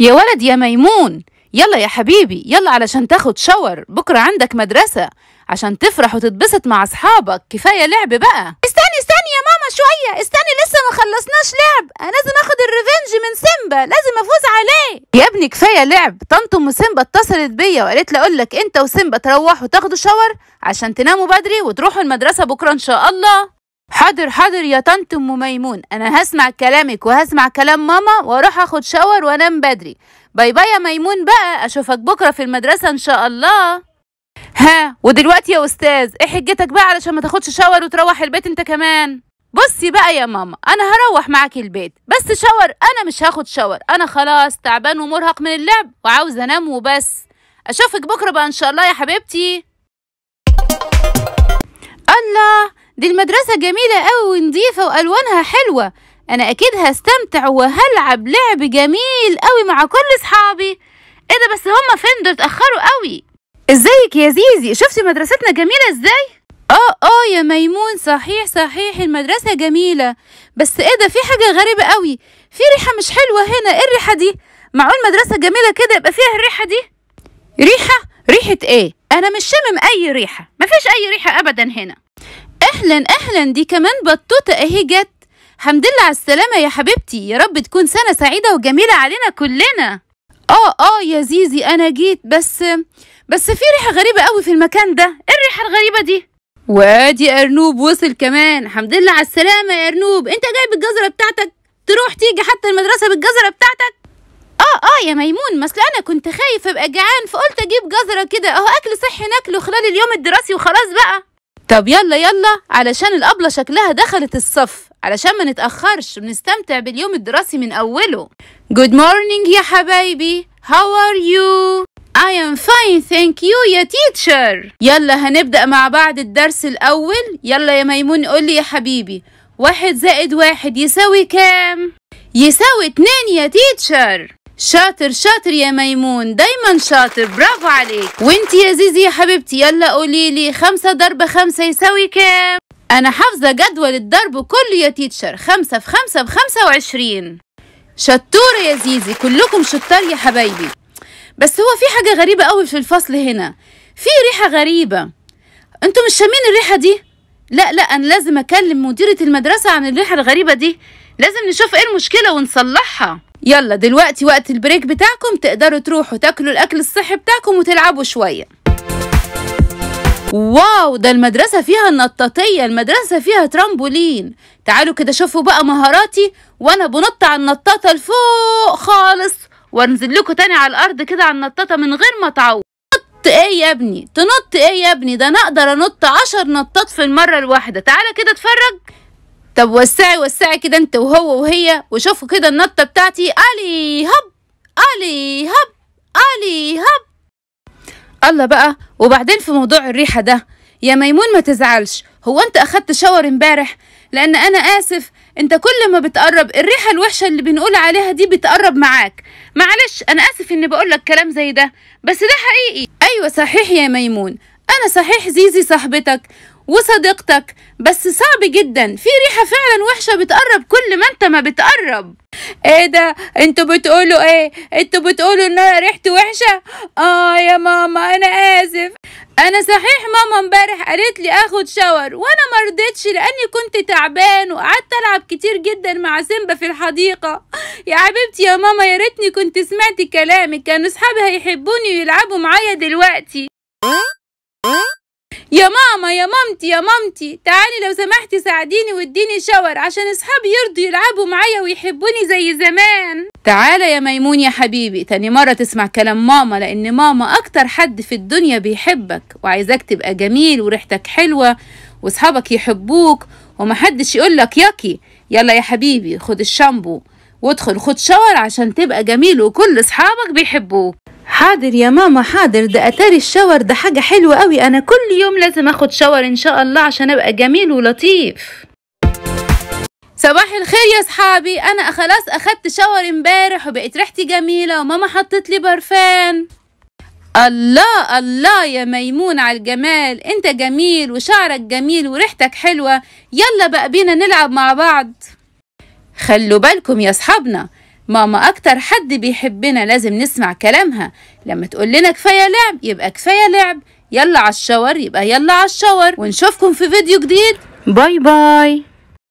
يا ولد يا ميمون يلا يا حبيبي يلا علشان تاخد شاور بكرة عندك مدرسة عشان تفرح وتتبسط مع أصحابك كفاية لعب بقى استني استني يا ماما شوية استني لسه ما خلصناش لعب أنا لازم أخد الريفنج من سيمبا لازم أفوز عليه يا ابني كفاية لعب طنط أم سيمبا اتصلت بيا وقالت لي أقول لك أنت وسيمبا تروحوا تاخدوا شاور عشان تناموا بدري وتروحوا المدرسة بكرة إن شاء الله حاضر حاضر يا طنط ام ميمون انا هسمع كلامك وهسمع كلام ماما واروح اخد شاور وانام بدري باي باي يا ميمون بقى اشوفك بكره في المدرسه ان شاء الله ها ودلوقتي يا استاذ ايه حجتك بقى علشان ما تاخدش شاور وتروح البيت انت كمان بصي بقى يا ماما انا هروح معاكي البيت بس شاور انا مش هاخد شاور انا خلاص تعبان ومرهق من اللعب وعاوز انام وبس اشوفك بكره بقى ان شاء الله يا حبيبتي الله دي المدرسة جميلة قوي ونضيفة وألوانها حلوة أنا أكيد هستمتع وهلعب لعب جميل قوي مع كل صحابي إيه ده بس هما فين دول اتأخروا قوي ازيك يا زيزي شفتي مدرستنا جميلة ازاي؟ اه اه يا ميمون صحيح صحيح المدرسة جميلة بس ايه ده في حاجة غريبة قوي في ريحة مش حلوة هنا ايه الريحة دي معقول مدرسة جميلة كده يبقى فيها الريحة دي ريحة ريحة ايه انا مش شامم اي ريحة مفيش اي ريحة ابدا هنا اهلا اهلا دي كمان بطوطه اهي جت حمد لله على السلامه يا حبيبتي يا رب تكون سنه سعيده وجميله علينا كلنا اه اه يا زيزي انا جيت بس بس في ريحه غريبه قوي في المكان ده ايه الريحه الغريبه دي وادي ارنوب وصل كمان حمد لله على السلامه يا ارنوب انت جايب الجزره بتاعتك تروح تيجي حتى المدرسه بالجزره بتاعتك اه اه يا ميمون مثل انا كنت خايف ابقى جعان فقلت اجيب جزره كده اهو اكل صحي ناكله خلال اليوم الدراسي وخلاص بقى طب يلا يلا علشان الأبلة شكلها دخلت الصف علشان ما نتأخرش ونستمتع باليوم الدراسي من أوله Good morning يا حبايبي How are you? I am fine thank you يا teacher يلا هنبدأ مع بعض الدرس الأول يلا يا ميمون قولي يا حبيبي واحد زائد واحد يساوي كام؟ يساوي اتنين يا تيتشر شاطر شاطر يا ميمون دايما شاطر برافو عليك وانتي يا زيزي يا حبيبتي يلا قوليلي خمسة ضرب خمسة يساوي كام انا حافظة جدول الضرب كله يا تيتشر خمسة في خمسة بخمسة وعشرين شطورة يا زيزي كلكم شطار يا حبايبي بس هو في حاجة غريبة قوي في الفصل هنا في ريحة غريبة انتوا مش شامين الريحة دي لا لا انا لازم اكلم مديرة المدرسة عن الريحة الغريبة دي لازم نشوف ايه المشكلة ونصلحها يلا دلوقتي وقت البريك بتاعكم تقدروا تروحوا تاكلوا الاكل الصحي بتاعكم وتلعبوا شويه واو ده المدرسة فيها النطاطيه المدرسة فيها ترامبولين تعالوا كده شوفوا بقى مهاراتي وانا بنط على النطاطة لفوق خالص وانزل لكم تاني على الارض كده على النطاطة من غير ما اتعور تنط ايه يا ابني تنط ايه يا ابني ده انا اقدر انط عشر نطاط في المرة الواحدة تعالى كده اتفرج طب وسعي وسعي كده انت وهو وهي وشوفوا كده النطة بتاعتي الي هب الي هب الي هب الله بقى وبعدين في موضوع الريحة ده يا ميمون ما تزعلش هو انت اخدت شاور امبارح لان انا اسف انت كل ما بتقرب الريحة الوحشة اللي بنقول عليها دي بتقرب معاك معلش انا اسف اني بقولك كلام زي ده بس ده حقيقي ايوه صحيح يا ميمون أنا صحيح زيزي صاحبتك وصديقتك بس صعب جدا في ريحة فعلا وحشة بتقرب كل ما انت ما بتقرب ايه ده انتوا بتقولوا ايه انتوا بتقولوا ان انا ريحتي وحشة اه يا ماما انا اسف انا صحيح ماما امبارح قالت لي اخد شاور وانا مرضتش لاني كنت تعبان وقعدت العب كتير جدا مع سيمبا في الحديقة يا حبيبتي يا ماما يا ريتني كنت سمعت كلامك كان اصحابي هيحبوني ويلعبوا معايا دلوقتي يا ماما يا مامتي يا مامتي تعالي لو سمحتي ساعديني واديني شاور عشان اصحابي يرضوا يلعبوا معايا ويحبوني زي زمان تعالى يا ميمون يا حبيبي تاني مرة تسمع كلام ماما لأن ماما أكتر حد في الدنيا بيحبك وعايزاك تبقى جميل وريحتك حلوة وصحابك يحبوك ومحدش يقولك ياكي يلا يا حبيبي خد الشامبو وادخل خد شاور عشان تبقى جميل وكل اصحابك بيحبوك حاضر يا ماما حاضر ده اتاري الشاور ده حاجة حلوة قوي انا كل يوم لازم اخد شاور ان شاء الله عشان ابقى جميل ولطيف صباح الخير يا صحابي انا خلاص اخدت شاور امبارح وبقت ريحتي جميلة وماما حطت لي برفان الله الله يا ميمون على الجمال انت جميل وشعرك جميل وريحتك حلوة يلا بقى بينا نلعب مع بعض خلوا بالكم يا صحابنا ماما أكتر حد بيحبنا لازم نسمع كلامها لما تقول لنا كفاية لعب يبقى كفاية لعب يلا على الشاور يبقى يلا على الشاور ونشوفكم في فيديو جديد باي باي